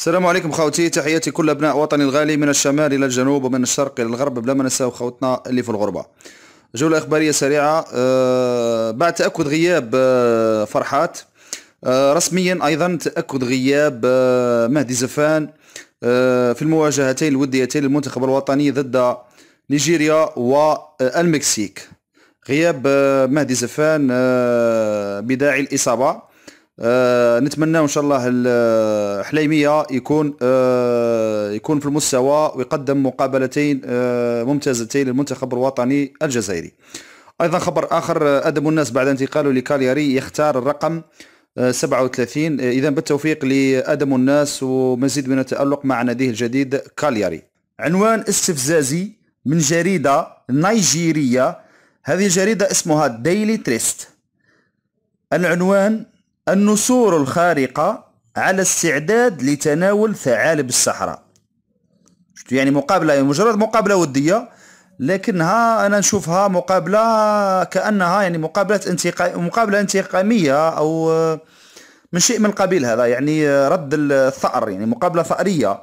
السلام عليكم خوتي تحياتي كل ابناء وطني الغالي من الشمال الى الجنوب ومن الشرق الى الغرب بلا ما نساو خوتنا اللي في الغربه جوله اخباريه سريعه أه بعد تاكد غياب أه فرحات أه رسميا ايضا تاكد غياب آه، مهدي زفان آه، في المواجهتين الوديتين للمنتخب الوطني ضد نيجيريا والمكسيك غياب آه، مهدي زفان بداعي الاصابه آه، نتمنى ان شاء الله آه، حليميه يكون آه، يكون في المستوى ويقدم مقابلتين ممتازتين للمنتخب الوطني الجزائري ايضا خبر اخر ادب الناس بعد انتقاله لكالياري يختار الرقم 37 اذا بالتوفيق لادم الناس ومزيد من التالق مع ناديه الجديد كالياري عنوان استفزازي من جريده نيجيريه هذه الجريده اسمها ديلي تريست العنوان النسور الخارقة على استعداد لتناول ثعالب الصحراء يعني مقابلة يعني مجرد مقابلة ودية لكنها أنا نشوفها مقابلة كأنها يعني مقابلة انتقام مقابلة انتقامية أو من شيء من القبيل هذا يعني رد الثأر يعني مقابلة ثأرية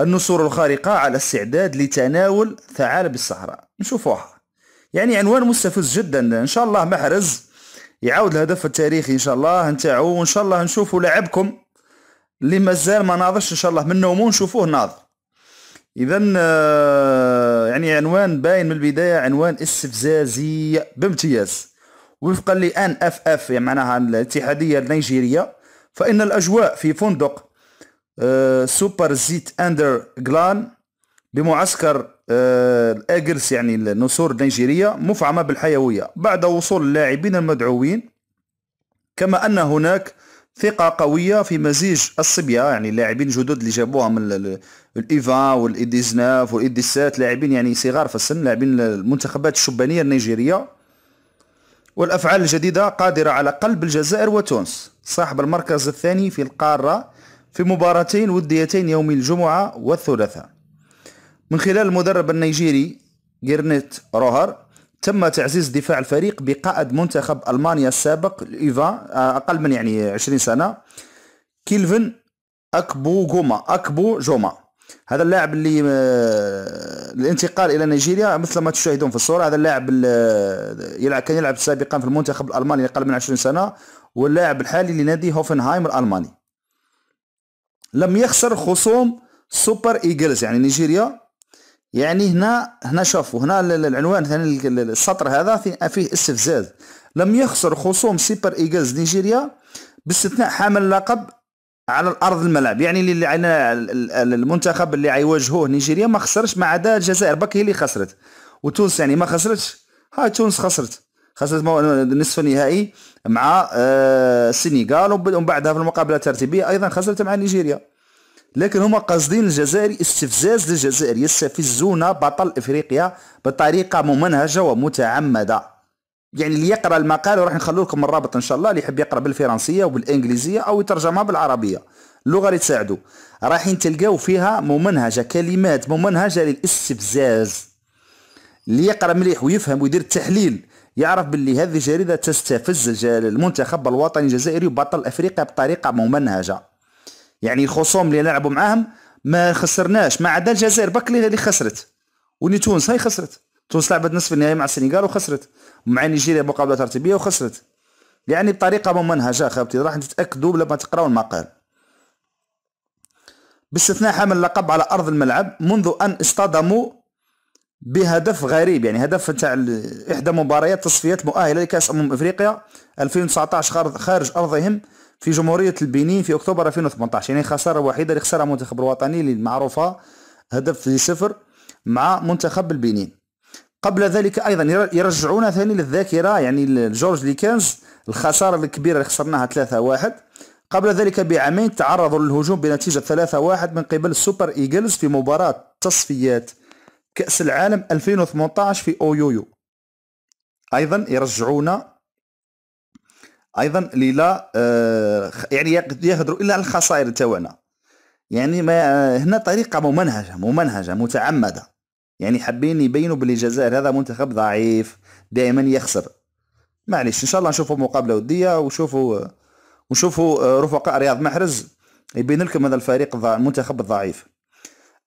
النسور الخارقة على استعداد لتناول ثعالب الصحراء نشوفوها يعني عنوان مستفز جدا إن شاء الله محرز يعاود الهدف التاريخي ان شاء الله نتاعو وان شاء الله نشوفوا لاعبكم اللي مازال ما ناضش ان شاء الله من نومو نشوفوه ناض اذا آه، يعني عنوان باين من البدايه عنوان استفزازي بامتياز وفقا لان اف اف يعني معناها الاتحاديه النيجيريه فان الاجواء في فندق آه، سوبر زيت اندر جلان بمعسكر آه، الاجرس يعني النسور النيجيرية مفعمة بالحيوية بعد وصول اللاعبين المدعوين كما أن هناك ثقة قوية في مزيج الصبية يعني اللاعبين الجدد اللي جابوها من الايفا والايديزناف والايديسات لاعبين يعني صغار في السن لاعبين المنتخبات الشبانية النيجيرية والأفعال الجديدة قادرة على قلب الجزائر وتونس صاحب المركز الثاني في القارة في مباراتين وديتين يوم الجمعة والثلاثاء من خلال المدرب النيجيري جيرنيت روهر تم تعزيز دفاع الفريق بقائد منتخب المانيا السابق ايفا آه، اقل من يعني 20 سنه كيلفن اكبو جوما اكبو جوما هذا اللاعب اللي آه، الانتقال الى نيجيريا مثل ما تشاهدون في الصوره هذا اللاعب آه، يلعب كان يلعب سابقا في المنتخب الالماني اقل من 20 سنه واللاعب الحالي لنادي هوفنهايم الالماني لم يخسر خصوم سوبر ايجلز يعني نيجيريا يعني هنا هنا شوفوا هنا العنوان ثاني السطر هذا فيه استفزاز لم يخسر خصوم سيبر ايجلز نيجيريا باستثناء حامل اللقب على الارض الملعب يعني اللي المنتخب اللي عيواجهوه نيجيريا ما خسرش ما عدا الجزائر بك هي اللي خسرت وتونس يعني ما خسرتش ها تونس خسرت خسرت نصف النهائي مع آه، السنغال ومن بعدها في المقابله الترتيبيه ايضا خسرت مع نيجيريا لكن هما قاصدين الجزائري استفزاز للجزائر يستفزون بطل افريقيا بطريقه ممنهجه ومتعمده يعني اللي يقرا المقال راح نخلو لكم الرابط ان شاء الله اللي يحب يقرا بالفرنسيه وبالانجليزيه او يترجمها بالعربيه اللغه اللي تساعدو رايحين تلقاو فيها ممنهجه كلمات ممنهجه للاستفزاز اللي يقرا مليح ويفهم ويدير التحليل يعرف باللي هذه الجريده تستفز المنتخب الوطني الجزائري وبطل افريقيا بطريقه ممنهجه يعني خصوم اللي لعبوا معاهم ما خسرناش ما عدا الجزائر بكلي اللي خسرت وني تونس هاي خسرت تونس لعبت نصف النهائي مع السنغال وخسرت مع نيجيريا مقابله ترتيبيه وخسرت يعني بطريقه ممنهجه خابتي راح تتاكدوا لما تقراوا المقال باستثناء حمل اللقب على ارض الملعب منذ ان اصطدموا بهدف غريب يعني هدف تاع احدى مباريات تصفيات مؤهله لكاس امم افريقيا 2019 خارج ارضهم في جمهورية البنين في أكتوبر 2018 يعني خسارة وحيدة اللي خسرها المنتخب الوطني اللي معروفة هدف في صفر مع منتخب البنين قبل ذلك أيضا يرجعونا ثاني للذاكرة يعني جورج ليكنز الخسارة الكبيرة اللي خسرناها 3-1 قبل ذلك بعامين تعرضوا للهجوم بنتيجة 3-1 من قبل السوبر إيجلز في مباراة تصفيات كأس العالم 2018 في أويويو أيضا يرجعونا ايضا ليلا آه، يعني يهضروا على الخسائر تاعنا يعني ما آه، هنا طريقه ممنهجه ممنهجه متعمده يعني حابين يبينوا بلي الجزائر هذا منتخب ضعيف دائما يخسر معليش ان شاء الله نشوفوا مقابله وديه وشوفوا وشوفوا آه، رفقاء رياض محرز يبين لكم هذا الفريق المنتخب الضعيف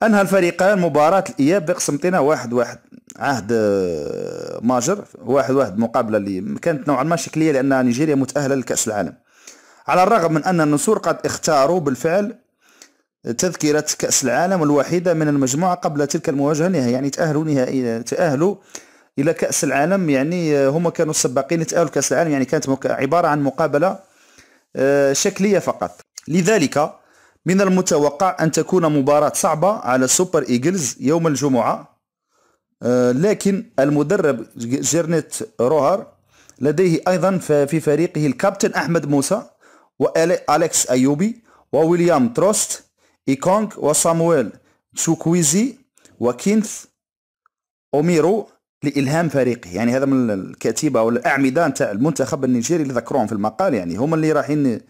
انهى الفريقان مباراه الاياب بقسمتنا واحد واحد عهد آه، ماجر واحد واحد مقابله اللي كانت نوعا ما شكليه لان نيجيريا متاهله لكاس العالم على الرغم من ان النسور قد اختاروا بالفعل تذكرة كأس العالم الوحيدة من المجموعة قبل تلك المواجهة النهائية يعني تأهلوا نهائيا تأهلوا إلى كأس العالم يعني آه، هم كانوا السباقين تأهلوا كأس العالم يعني كانت عبارة عن مقابلة آه، شكلية فقط لذلك من المتوقع أن تكون مباراة صعبة على سوبر إيجلز يوم الجمعة آه، لكن المدرب جيرنيت روهر لديه أيضا في فريقه الكابتن أحمد موسى وأليكس أيوبي وويليام تروست إيكونغ وصامويل تشوكويزي وكينث أوميرو لإلهام فريقه يعني هذا من الكتيبة أو الأعمدة نتاع المنتخب النيجيري اللي ذكروهم في المقال يعني هما اللي رايحين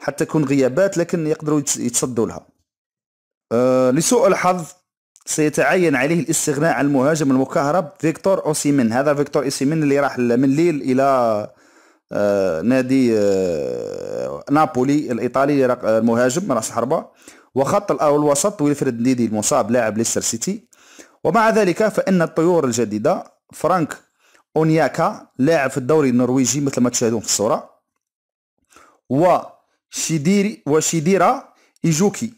حتى تكون غيابات لكن يقدروا يتصدوا لها أه لسوء الحظ سيتعين عليه الاستغناء عن المهاجم المكهرب فيكتور اوسيمين هذا فيكتور اوسيمين اللي راح من ليل الى آه نادي آه نابولي الايطالي آه، المهاجم راس حربه وخط الوسط ويلفريد نديدي المصاب لاعب ليستر سيتي ومع ذلك فان الطيور الجديده فرانك اونياكا لاعب في الدوري النرويجي مثل ما تشاهدون في الصوره و شيديري وشيديرا إيجوكي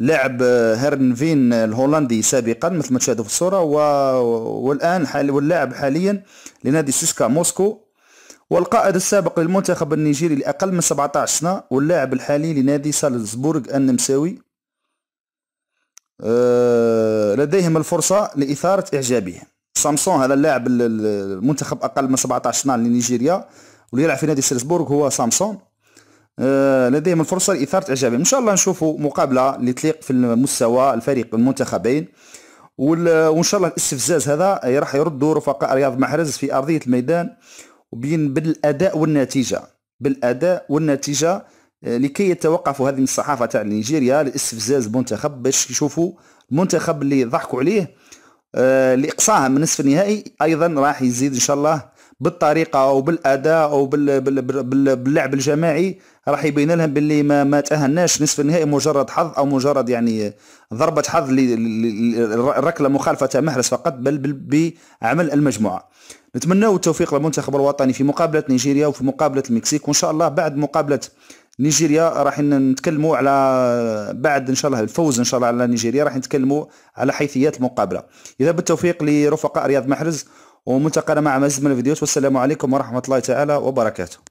لاعب آه، هيرنفين آه، الهولندي سابقا مثل ما تشاهدوا في الصورة و... والآن حال... واللاعب حاليا لنادي سوسكا موسكو والقائد السابق للمنتخب النيجيري لأقل من 17 سنة واللاعب الحالي لنادي سالزبورغ النمساوي آه، لديهم الفرصة لإثارة إعجابهم سامسون هذا اللاعب المنتخب أقل من 17 سنة لنيجيريا واللي يلعب في نادي سالزبورغ هو سامسون آه، لديهم الفرصه لاثاره اعجابهم ان شاء الله نشوفوا مقابله اللي تليق في المستوى الفريق المنتخبين وان شاء الله الاستفزاز هذا راح يردوا رفقاء رياض محرز في ارضيه الميدان وبين بالاداء والنتيجه بالاداء والنتيجه آه، لكي يتوقفوا هذه من الصحافه تاع نيجيريا لاستفزاز المنتخب باش يشوفوا المنتخب اللي ضحكوا عليه آه، لإقصاها من نصف النهائي ايضا راح يزيد ان شاء الله بالطريقه او بالاداء او بال... بال... بال... باللعب الجماعي راح يبين لهم باللي ما, ما تاهلناش نصف النهائي مجرد حظ او مجرد يعني ضربه حظ لركله مخالفه تاع محرز فقط بل بل بعمل المجموعه نتمنى التوفيق للمنتخب الوطني في مقابله نيجيريا وفي مقابله المكسيك وان شاء الله بعد مقابله نيجيريا راح نتكلموا على بعد ان شاء الله الفوز ان شاء الله على نيجيريا راح نتكلموا على حيثيات المقابله اذا بالتوفيق لرفقاء رياض محرز وملتقانا مع مزيد من الفيديوهات والسلام عليكم ورحمة الله تعالى وبركاته